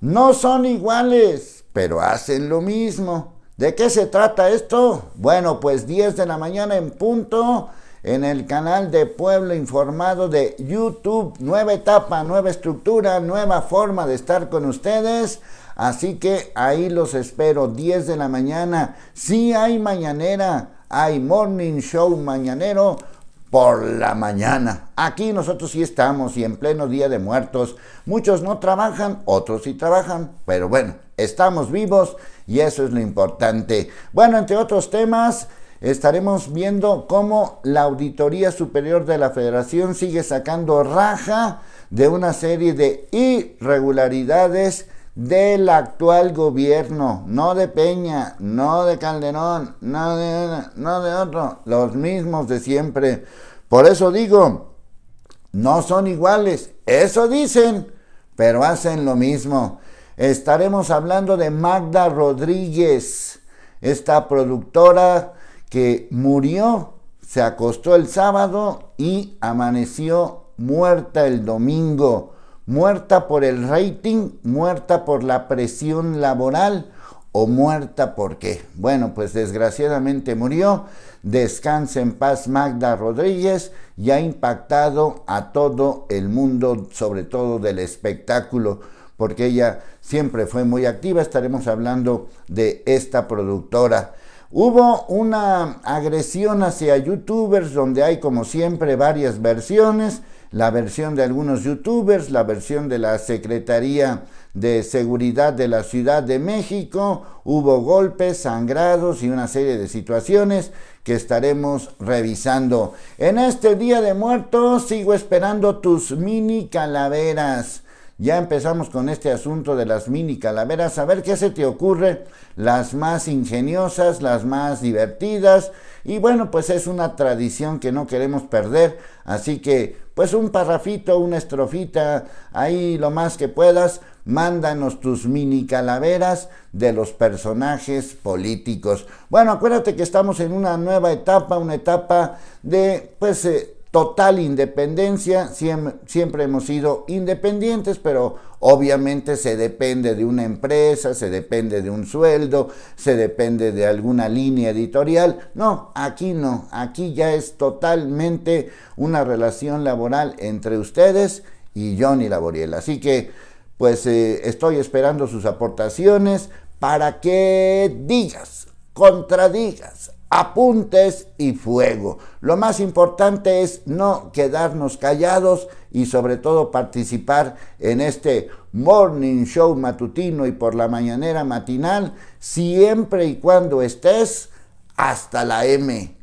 No son iguales, pero hacen lo mismo. ¿De qué se trata esto? Bueno, pues 10 de la mañana en punto en el canal de Pueblo Informado de YouTube. Nueva etapa, nueva estructura, nueva forma de estar con ustedes. Así que ahí los espero, 10 de la mañana. Si sí hay mañanera, hay morning show mañanero por la mañana. Aquí nosotros sí estamos y en pleno día de muertos. Muchos no trabajan, otros sí trabajan, pero bueno, estamos vivos y eso es lo importante. Bueno, entre otros temas, estaremos viendo cómo la Auditoría Superior de la Federación sigue sacando raja de una serie de irregularidades del actual gobierno, no de Peña, no de Calderón, no de, otro, los mismos de siempre. Por eso digo, no son iguales, eso dicen, pero hacen lo mismo. Estaremos hablando de Magda Rodríguez, esta productora que murió, se acostó el sábado y amaneció muerta el domingo muerta por el rating, muerta por la presión laboral o muerta por qué. Bueno, pues desgraciadamente murió. Descansa en paz Magda Rodríguez y ha impactado a todo el mundo, sobre todo del espectáculo, porque ella siempre fue muy activa. Estaremos hablando de esta productora. Hubo una agresión hacia youtubers donde hay como siempre varias versiones, la versión de algunos youtubers, la versión de la Secretaría de Seguridad de la Ciudad de México, hubo golpes, sangrados y una serie de situaciones que estaremos revisando. En este Día de Muertos sigo esperando tus mini calaveras. Ya empezamos con este asunto de las mini calaveras. A ver qué se te ocurre. Las más ingeniosas, las más divertidas. Y bueno, pues es una tradición que no queremos perder. Así que, pues un parrafito, una estrofita, ahí lo más que puedas. Mándanos tus mini calaveras de los personajes políticos. Bueno, acuérdate que estamos en una nueva etapa, una etapa de, pues... Eh, total independencia, siempre, hemos sido independientes, pero obviamente se depende de una empresa, se depende de un sueldo, se depende de alguna línea editorial. No, aquí no, aquí ya es totalmente una relación laboral entre ustedes y Johnny Laboriel. Así que pues eh, estoy esperando sus aportaciones para que digas, contradigas, apuntes y fuego. Lo más importante es no quedarnos callados y sobre todo participar en este morning show matutino y por la mañanera matinal, siempre y cuando estés hasta la M,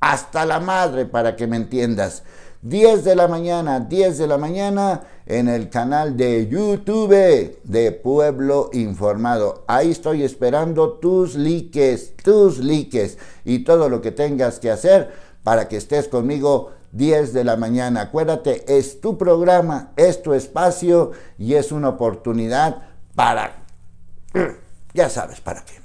hasta la madre para que me entiendas. 10 de la mañana, 10 de la mañana, en el canal de YouTube de Pueblo Informado. Ahí estoy esperando tus likes, tus likes y todo lo que tengas que hacer para que estés conmigo 10 de la mañana. Acuérdate, es tu programa, es tu espacio y es una oportunidad para... Ya sabes para qué.